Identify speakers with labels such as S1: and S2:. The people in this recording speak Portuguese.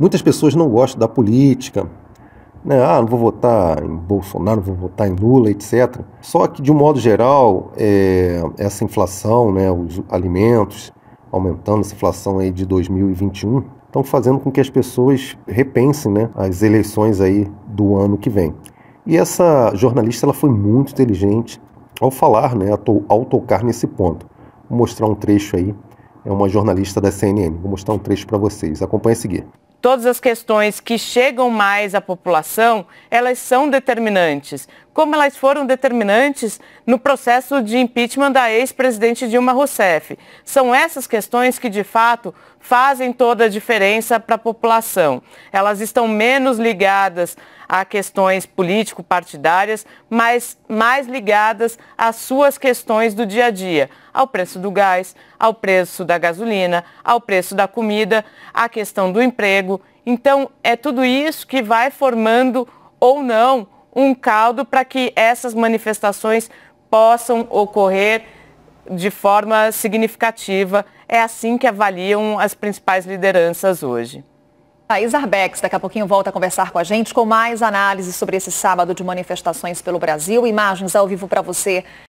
S1: Muitas pessoas não gostam da política, né? ah, não vou votar em Bolsonaro, não vou votar em Lula, etc. Só que, de um modo geral, é, essa inflação, né, os alimentos aumentando, essa inflação aí de 2021, estão fazendo com que as pessoas repensem né, as eleições aí do ano que vem. E essa jornalista ela foi muito inteligente ao falar, né, ao tocar nesse ponto. Vou mostrar um trecho aí. É uma jornalista da CNN. Vou mostrar um trecho para vocês. Acompanhe a seguir
S2: todas as questões que chegam mais à população, elas são determinantes, como elas foram determinantes no processo de impeachment da ex-presidente Dilma Rousseff. São essas questões que, de fato, fazem toda a diferença para a população. Elas estão menos ligadas a questões político-partidárias, mas mais ligadas às suas questões do dia a dia, ao preço do gás, ao preço da gasolina, ao preço da comida, à questão do emprego. Então, é tudo isso que vai formando ou não um caldo para que essas manifestações possam ocorrer de forma significativa. É assim que avaliam as principais lideranças hoje.
S3: a Arbex, daqui a pouquinho volta a conversar com a gente com mais análises sobre esse sábado de manifestações pelo Brasil. Imagens ao vivo para você.